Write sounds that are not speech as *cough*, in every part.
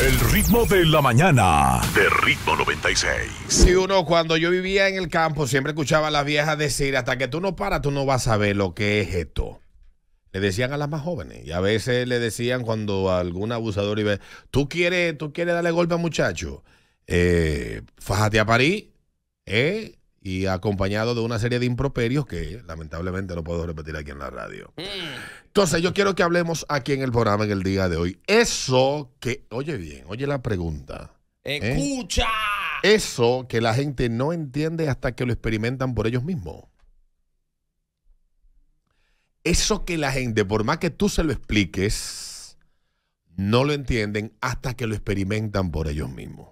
El ritmo de la mañana. De ritmo 96. Si uno, cuando yo vivía en el campo, siempre escuchaba a las viejas decir: hasta que tú no paras, tú no vas a ver lo que es esto. Le decían a las más jóvenes. Y a veces le decían cuando algún abusador iba: tú quieres, tú quieres darle golpe a muchacho. Eh, fájate a París. ¿Eh? y acompañado de una serie de improperios que lamentablemente no puedo repetir aquí en la radio. Mm. Entonces yo quiero que hablemos aquí en el programa en el día de hoy. Eso que, oye bien, oye la pregunta. ¿eh? Escucha. Eso que la gente no entiende hasta que lo experimentan por ellos mismos. Eso que la gente, por más que tú se lo expliques, no lo entienden hasta que lo experimentan por ellos mismos.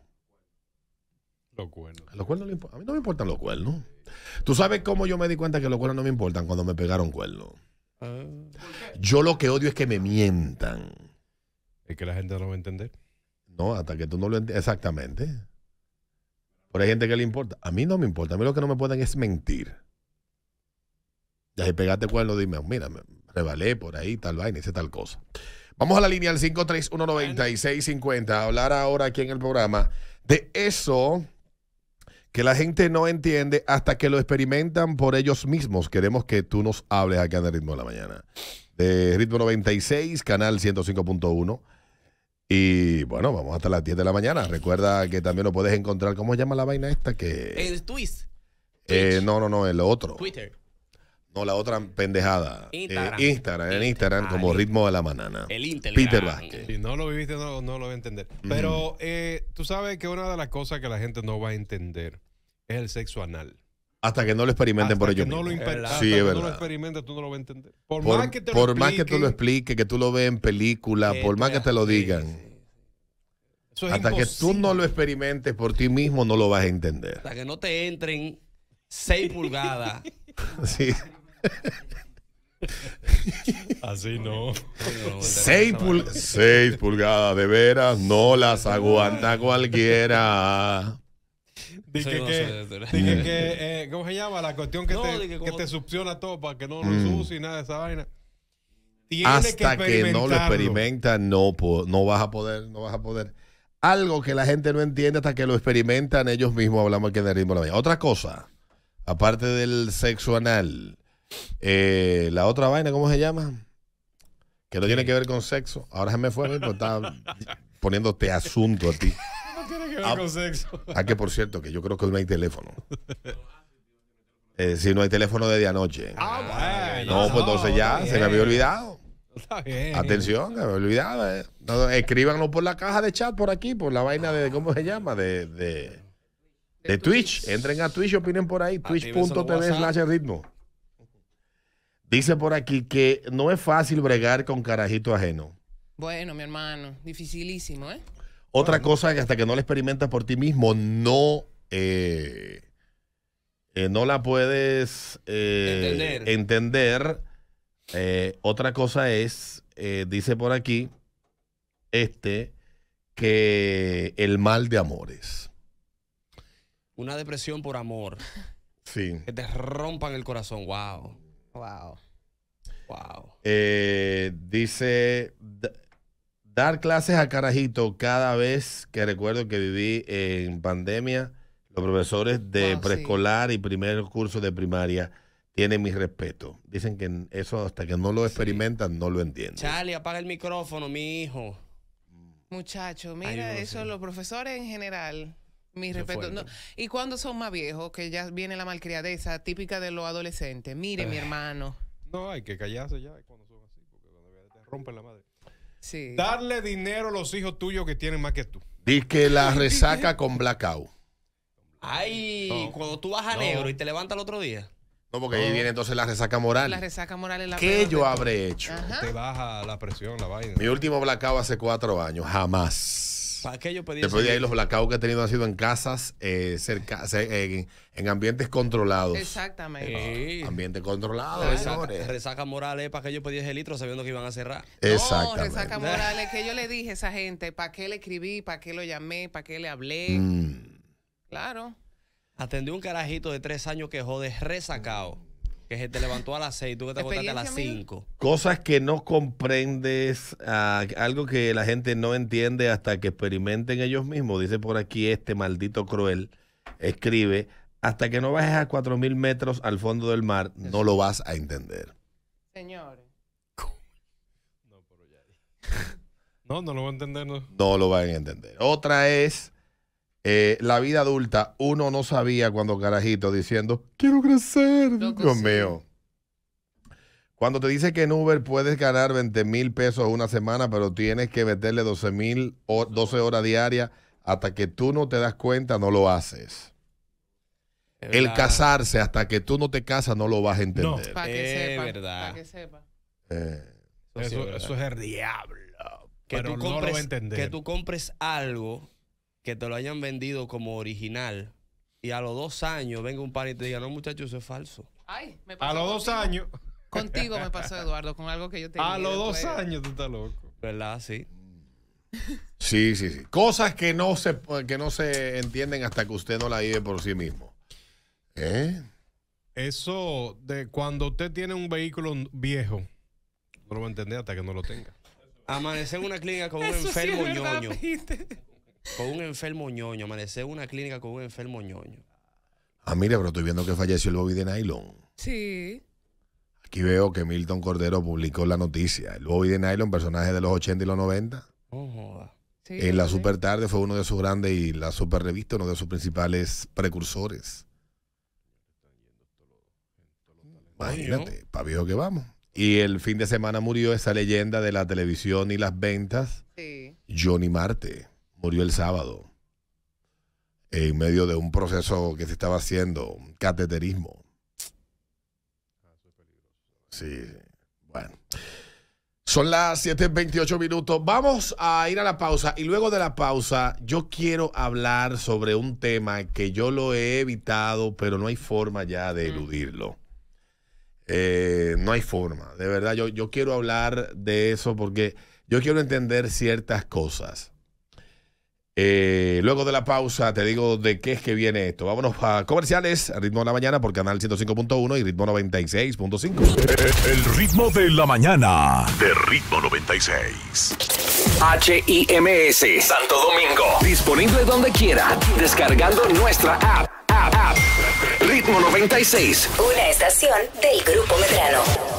Los cuernos. a mí no me importan los cuernos. Tú sabes cómo yo me di cuenta que los cuernos no me importan cuando me pegaron cuernos. Ah. Yo lo que odio es que me mientan. Es que la gente no va a entender. No, hasta que tú no lo entiendas. Exactamente. Pero hay gente que le importa. A mí no me importa. A mí lo que no me pueden es mentir. Ya si pegaste cuerno, dime, mira, me rebalé por ahí, tal vaina, hice tal cosa. Vamos a la línea al 5319650 a hablar ahora aquí en el programa de eso que la gente no entiende hasta que lo experimentan por ellos mismos. Queremos que tú nos hables acá en el Ritmo de la Mañana. De Ritmo 96, canal 105.1. Y bueno, vamos hasta las 10 de la mañana. Recuerda que también lo puedes encontrar. ¿Cómo se llama la vaina esta? Que... El twist. Eh, no, no, no, el otro. Twitter. No, la otra pendejada. Eh, Instagram. Instagram, en Instagram, ah, como ritmo de la manana. El Instagram. Peter ah. Vázquez. Si no lo viviste, no, lo voy a entender. Pero eh, tú sabes que una de las cosas que la gente no va a entender es el sexo anal. Hasta que no lo experimenten por ellos. No lo hasta sí, tú lo tú no lo vas a entender. Por, más, que, te lo que tú lo expliques, que tú lo veas en película, por más que te lo digan. hasta que tú no lo experimentes por ti mismo, no lo vas a entender. Hasta que no te entren 6 pulgadas. *laughs* Así no. 6 pulgadas, de veras, no las aguanta cualquiera que, *laughs* eh, ¿cómo se llama? La cuestión que, te, succiona todo para que no lo mm. nada de esa vaina. Hasta que, no lo experimentan no, no vas a poder, no vas a poder. Algo que la gente no entiende hasta que lo experimentan ellos mismos, hablamos aquí de ritmo la vida. Otra cosa, aparte del sexo anal, eh, la otra vaina, ¿cómo se llama? Que no tiene que ver con sexo. Ahora se me fue, pero pues está *laughs* poniéndote asunto a ti. *laughs* que ah, *laughs* ah, que por cierto, que yo creo que no hay teléfono. Eh, si no hay teléfono desde anoche. Ah, bueno. No, pues entonces ya, se me había olvidado. Está bien. Atención, me había olvidado. Eh. por la caja de chat por aquí, por la vaina de, ¿cómo se llama? De, de, de Twitch. Entren a Twitch y opinen por ahí. Twitch.tv slash ritmo. Dice por aquí que no es fácil bregar con carajito ajeno. Bueno, mi hermano, dificilísimo, ¿eh? Otra cosa que hasta que no la experimentas por ti mismo, no, eh, eh, no la puedes eh, entender. entender. otra cosa es, dice por aquí, este, que el mal de amores. Una depresión por amor. Sí. Que te rompan el corazón. Wow. Wow. Wow. dice Dar clases a carajito cada vez que recuerdo que viví en pandemia, los profesores de ah, preescolar y primer curso de primaria tienen mi respeto. Dicen que eso hasta que no lo experimentan no lo entienden. Charlie, apaga el micrófono, mi hijo. Muchacho, mira, eso los profesores en general. Mi respeto. ¿Y cuando son más viejos? Que ya viene la malcriadeza típica de los adolescentes. Mire, mi hermano. No, hay que callarse ya cuando son así, porque cuando rompen la madre. Darle dinero a los hijos tuyos que tienen más que tú. Dice que la resaca con blackout. Ay, cuando tú vas a negro y te levantas el otro día. No, porque ahí viene entonces la resaca moral. La resaca moral es la ¿Qué yo habré hecho? Te baja la presión, la vaina. Mi último blackout hace cuatro años, jamás. ¿Para de los blackouts que he tenido han sido en casas, eh, cerca, en, ambientes controlados. Exactamente. Ah, ambientes controlados, resaca, Morales, ¿para que yo pedí ese litro sabiendo que iban a cerrar? No, resaca Morales, que yo le dije a esa gente, ¿para qué le escribí? ¿Para qué lo llamé? ¿Para qué le hablé? Mm. Claro. Atendí un carajito de tres años que jode resacado que se te levantó a las 6, tú que te acostaste a las 5. Cosas que no comprendes, ah, algo que la gente no entiende hasta que experimenten ellos mismos. Dice por aquí este maldito cruel, escribe, hasta que no bajes a 4.000 metros al fondo del mar, no lo vas a entender. Señores. No, *laughs* no lo van a entender. no lo van a entender. Otra es eh, la vida adulta, uno no sabía cuando carajito diciendo, quiero crecer. Dios mío. Cuando te dice que en Uber puedes ganar 20 mil pesos una semana, pero tienes que meterle 12 mil o 12 horas diarias hasta que tú no te das cuenta, no lo haces. El casarse hasta que tú no te casas, no lo vas a entender. No, para que, sepa. Eh. Eso, es el diablo. Que, tú que tú compres algo que te lo hayan vendido como original y a los dos años venga un par y te diga, no muchacho, eso es falso. me a los dos años. Contigo me pasó, Eduardo, con algo que yo te A los dos años tú estás loco. ¿Verdad? Sí. Sí, sí, sí. Cosas que no se, que no se entienden hasta que usted no la vive por sí mismo. ¿Eh? Eso de cuando usted tiene un vehículo viejo, no lo va a entender hasta que no lo tenga. Amanecer en una clínica con un enfermo con un enfermo ñoño, amanecer una clínica con un enfermo ñoño. Ah, mira, pero estoy viendo que falleció el Bobby de Nylon. Sí. Aquí veo que Milton Cordero publicó la noticia. El Bobby de Nylon, personaje de los 80 y los 90. en la Super Tarde fue uno de sus grandes y la Super Revista, uno de sus principales precursores. Imagínate, para viejo que vamos. Y el fin de semana murió esa leyenda de la televisión y las ventas, Johnny Marte murió el sábado en medio de un proceso que se estaba haciendo, cateterismo. Sí, bueno. Son las 7.28 minutos. Vamos a ir a la pausa y luego de la pausa yo quiero hablar sobre un tema que yo lo he evitado, pero no hay forma ya de eludirlo. Eh, no hay forma, de verdad. Yo, yo quiero hablar de eso porque yo quiero entender ciertas cosas. Eh, luego de la pausa te digo de qué es que viene esto. Vámonos a comerciales, ritmo de la mañana por canal 105.1 y ritmo 96.5. El ritmo de la mañana de ritmo 96. HIMS Santo Domingo. Disponible donde quiera, descargando nuestra app. app. Ritmo 96. Una estación del Grupo Medrano.